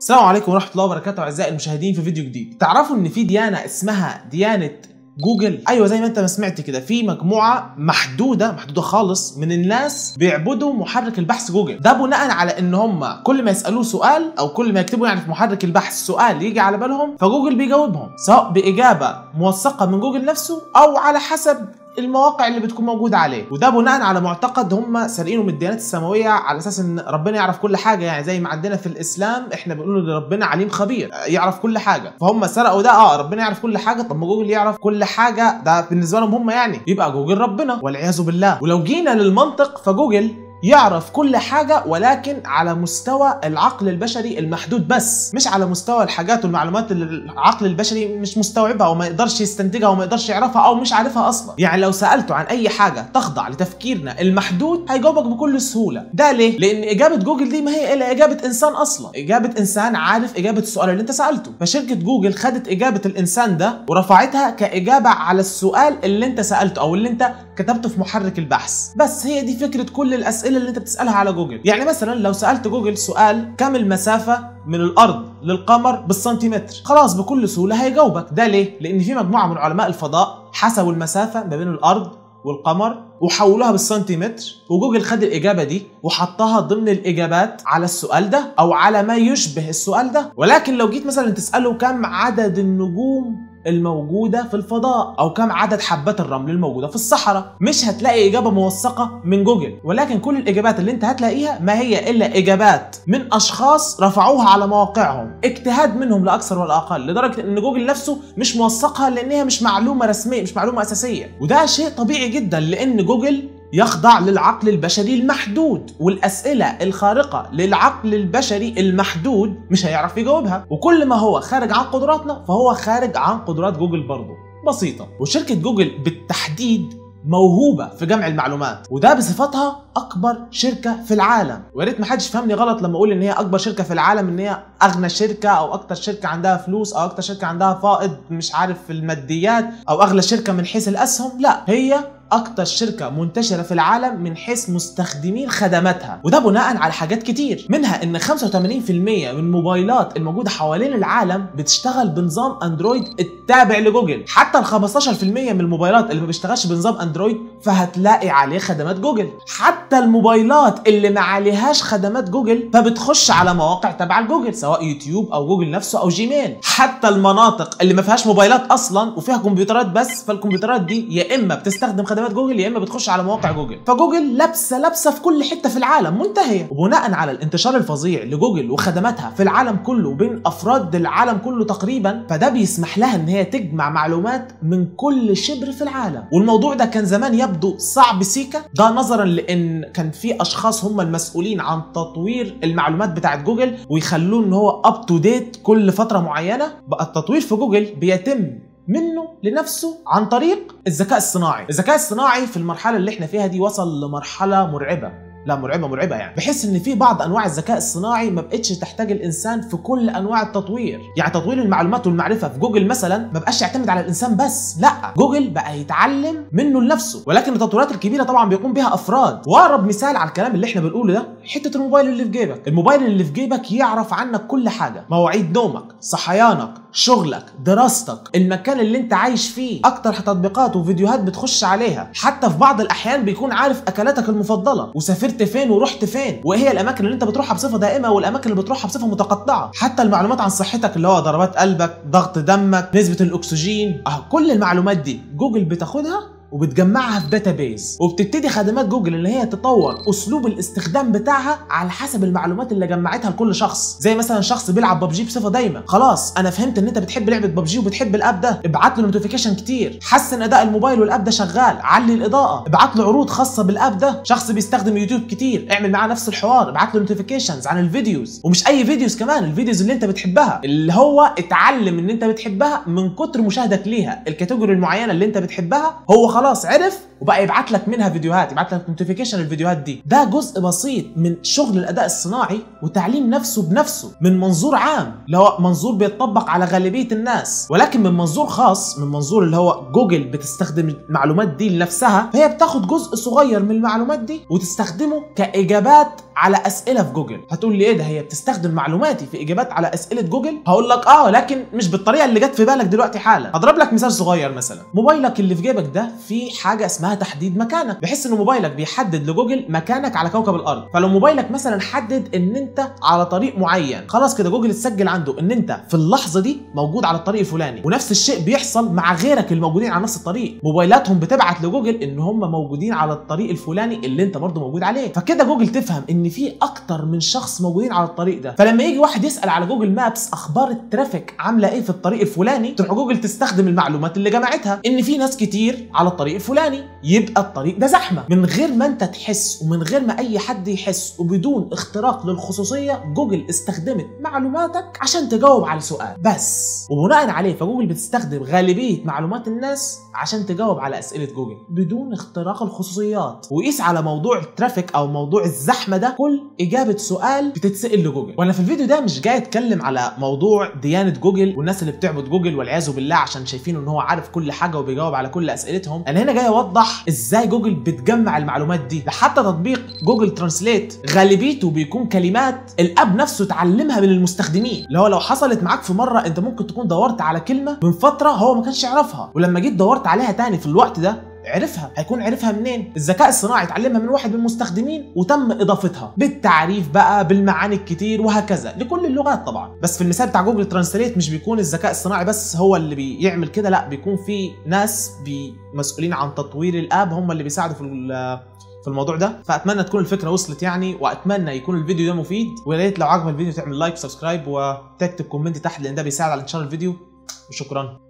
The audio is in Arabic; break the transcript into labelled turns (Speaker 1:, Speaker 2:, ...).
Speaker 1: السلام عليكم ورحمه الله وبركاته اعزائي المشاهدين في فيديو جديد تعرفوا ان في ديانه اسمها ديانه جوجل ايوه زي ما انت ما سمعت كده في مجموعه محدوده محدوده خالص من الناس بيعبدوا محرك البحث جوجل ده بناء على ان هم كل ما يسالوه سؤال او كل ما يكتبوا يعني في محرك البحث سؤال يجي على بالهم فجوجل بيجاوبهم سواء باجابه موثقه من جوجل نفسه او على حسب المواقع اللي بتكون موجوده عليه وده بناء على معتقد هم سارقينه من الديانات السماويه على اساس ان ربنا يعرف كل حاجه يعني زي ما عندنا في الاسلام احنا بنقول ان ربنا عليم خبير يعرف كل حاجه فهم سرقوا ده اه ربنا يعرف كل حاجه طب ما جوجل يعرف كل حاجه ده بالنسبه لهم هم يعني يبقى جوجل ربنا والعياذ بالله ولو جينا للمنطق فجوجل يعرف كل حاجة ولكن على مستوى العقل البشري المحدود بس مش على مستوى الحاجات والمعلومات اللي العقل البشري مش مستوعبها وما يقدرش يستنتجها وما يقدرش يعرفها او مش عارفها اصلا يعني لو سألته عن اي حاجة تخضع لتفكيرنا المحدود هيجاوبك بكل سهولة ده ليه؟ لان اجابة جوجل دي ما هي الا اجابة انسان اصلا اجابة انسان عارف اجابة السؤال اللي انت سألته فشركة جوجل خدت اجابة الانسان ده ورفعتها كاجابة على السؤال اللي انت سألته او اللي انت كتبته في محرك البحث بس هي دي فكرة كل الاسئلة الاسئله اللي انت بتسالها على جوجل يعني مثلا لو سالت جوجل سؤال كم المسافه من الارض للقمر بالسنتيمتر خلاص بكل سهوله هيجاوبك ده ليه لان في مجموعه من علماء الفضاء حسبوا المسافه ما بين الارض والقمر وحولوها بالسنتيمتر وجوجل خد الإجابة دي وحطها ضمن الإجابات على السؤال ده أو على ما يشبه السؤال ده ولكن لو جيت مثلا تسأله كم عدد النجوم الموجودة في الفضاء أو كم عدد حبات الرمل الموجودة في الصحراء مش هتلاقي إجابة موثقة من جوجل ولكن كل الإجابات اللي أنت هتلاقيها ما هي إلا إجابات من أشخاص رفعوها على مواقعهم اجتهاد منهم لا أكثر ولا أقل لدرجة إن جوجل نفسه مش موثقها لأنها مش معلومة رسمية مش معلومة أساسية وده شيء طبيعي جدا لأن جوجل يخضع للعقل البشري المحدود والأسئلة الخارقة للعقل البشري المحدود مش هيعرف يجاوبها وكل ما هو خارج عن قدراتنا فهو خارج عن قدرات جوجل برضه بسيطة وشركة جوجل بالتحديد موهوبة في جمع المعلومات وده بصفتها أكبر شركة في العالم ويا ريت ما حدش فهمني غلط لما أقول إن هي أكبر شركة في العالم إن هي أغنى شركة أو أكتر شركة عندها فلوس أو أكتر شركة عندها فائض مش عارف في الماديات أو أغلى شركة من حيث الأسهم لا هي اكتر شركه منتشره في العالم من حيث مستخدمين خدماتها وده بناء على حاجات كتير منها ان 85% من الموبايلات الموجوده حوالين العالم بتشتغل بنظام اندرويد التابع لجوجل حتى ال 15% من الموبايلات اللي ما بيشتغلش بنظام اندرويد فهتلاقي عليه خدمات جوجل حتى الموبايلات اللي ما عليهاش خدمات جوجل فبتخش على مواقع تبع لجوجل سواء يوتيوب او جوجل نفسه او جيميل حتى المناطق اللي ما فيهاش موبايلات اصلا وفيها كمبيوترات بس فالكمبيوترات دي يا اما بتستخدم خدمات خدمات جوجل يا اما بتخش على مواقع جوجل فجوجل لابسه لابسه في كل حته في العالم منتهيه وبناء على الانتشار الفظيع لجوجل وخدماتها في العالم كله وبين افراد العالم كله تقريبا فده بيسمح لها ان هي تجمع معلومات من كل شبر في العالم والموضوع ده كان زمان يبدو صعب سيكا ده نظرا لان كان في اشخاص هم المسؤولين عن تطوير المعلومات بتاعه جوجل ويخلوه ان هو اب تو ديت كل فتره معينه بقى التطوير في جوجل بيتم منه لنفسه عن طريق الذكاء الصناعي الذكاء الصناعي في المرحله اللي احنا فيها دي وصل لمرحله مرعبه لا مرعبه مرعبه يعني بحس ان في بعض انواع الذكاء الصناعي ما بقتش تحتاج الانسان في كل انواع التطوير يعني تطوير المعلومات والمعرفه في جوجل مثلا ما بقاش يعتمد على الانسان بس لا جوجل بقى يتعلم منه لنفسه ولكن التطويرات الكبيره طبعا بيقوم بها افراد واقرب مثال على الكلام اللي احنا بنقوله ده حته الموبايل اللي في جيبك الموبايل اللي في جيبك يعرف عنك كل حاجه مواعيد نومك صحيانك شغلك دراستك المكان اللي انت عايش فيه اكتر تطبيقات وفيديوهات بتخش عليها حتى في بعض الاحيان بيكون عارف اكلاتك المفضله وسافرت فين ورحت فين وايه الاماكن اللي انت بتروحها بصفه دائمه والاماكن اللي بتروحها بصفه متقطعه حتى المعلومات عن صحتك اللي هو ضربات قلبك ضغط دمك نسبه الاكسجين اه كل المعلومات دي جوجل بتاخدها وبتجمعها في داتابيز وبتبتدي خدمات جوجل ان هي تطور اسلوب الاستخدام بتاعها على حسب المعلومات اللي جمعتها لكل شخص زي مثلا شخص بيلعب ببجي بصفه دايمه خلاص انا فهمت ان انت بتحب لعبه ببجي وبتحب الاب ده ابعت له نوتيفيكيشن كتير حسن اداء الموبايل والاب ده شغال علي الاضاءه ابعت له عروض خاصه بالاب ده شخص بيستخدم يوتيوب كتير اعمل معاه نفس الحوار ابعت له نوتيفيكيشنز عن الفيديوز ومش اي فيديوز كمان الفيديوز اللي انت بتحبها اللي هو اتعلم ان انت بتحبها من كتر مشاهدك ليها الكاتيجوري المعينه اللي انت بتحبها هو خلاص خلاص عرف وبقى يبعت لك منها فيديوهات يبعت لك نوتيفيكيشن الفيديوهات دي ده جزء بسيط من شغل الاداء الصناعي وتعليم نفسه بنفسه من منظور عام اللي هو منظور بيتطبق على غالبيه الناس ولكن من منظور خاص من منظور اللي هو جوجل بتستخدم المعلومات دي لنفسها فهي بتاخد جزء صغير من المعلومات دي وتستخدمه كاجابات على اسئله في جوجل هتقول لي ايه ده هي بتستخدم معلوماتي في اجابات على اسئله جوجل هقول لك اه لكن مش بالطريقه اللي جت في بالك دلوقتي حالا هضرب لك مثال صغير مثلا موبايلك اللي في جيبك ده في حاجه اسمها تحديد مكانك بحيث ان موبايلك بيحدد لجوجل مكانك على كوكب الارض فلو موبايلك مثلا حدد ان انت على طريق معين خلاص كده جوجل اتسجل عنده ان انت في اللحظه دي موجود على الطريق الفلاني ونفس الشيء بيحصل مع غيرك الموجودين على نفس الطريق موبايلاتهم بتبعت لجوجل ان هم موجودين على الطريق الفلاني اللي انت برضه موجود عليه فكده جوجل تفهم ان ان في اكتر من شخص موجودين على الطريق ده فلما يجي واحد يسال على جوجل مابس اخبار الترافيك عامله ايه في الطريق الفلاني تروح جوجل تستخدم المعلومات اللي جمعتها ان في ناس كتير على الطريق الفلاني يبقى الطريق ده زحمه من غير ما انت تحس ومن غير ما اي حد يحس وبدون اختراق للخصوصيه جوجل استخدمت معلوماتك عشان تجاوب على سؤال بس وبناء عليه فجوجل بتستخدم غالبيه معلومات الناس عشان تجاوب على اسئله جوجل بدون اختراق الخصوصيات وقيس على موضوع الترافيك او موضوع الزحمه ده كل اجابه سؤال بتتسال لجوجل وانا في الفيديو ده مش جاي اتكلم على موضوع ديانه جوجل والناس اللي بتعبد جوجل والعياذ بالله عشان شايفينه ان هو عارف كل حاجه وبيجاوب على كل اسئلتهم انا هنا جاي اوضح ازاي جوجل بتجمع المعلومات دي ده حتى تطبيق جوجل ترانسليت غالبيته بيكون كلمات الاب نفسه اتعلمها من المستخدمين اللي هو لو حصلت معاك في مره انت ممكن تكون دورت على كلمه من فتره هو ما كانش يعرفها ولما جيت دورت عليها تاني في الوقت ده عرفها هيكون عرفها منين الذكاء الصناعي اتعلمها من واحد من المستخدمين وتم اضافتها بالتعريف بقى بالمعاني الكتير وهكذا لكل اللغات طبعا بس في المثال بتاع جوجل ترانسليت مش بيكون الذكاء الصناعي بس هو اللي بيعمل كده لا بيكون في ناس بي مسؤولين عن تطوير الاب هم اللي بيساعدوا في في الموضوع ده فاتمنى تكون الفكره وصلت يعني واتمنى يكون الفيديو ده مفيد ويا ريت لو عجب الفيديو تعمل لايك وسبسكرايب وتكتب كومنت تحت لان ده بيساعد على انتشار الفيديو وشكرا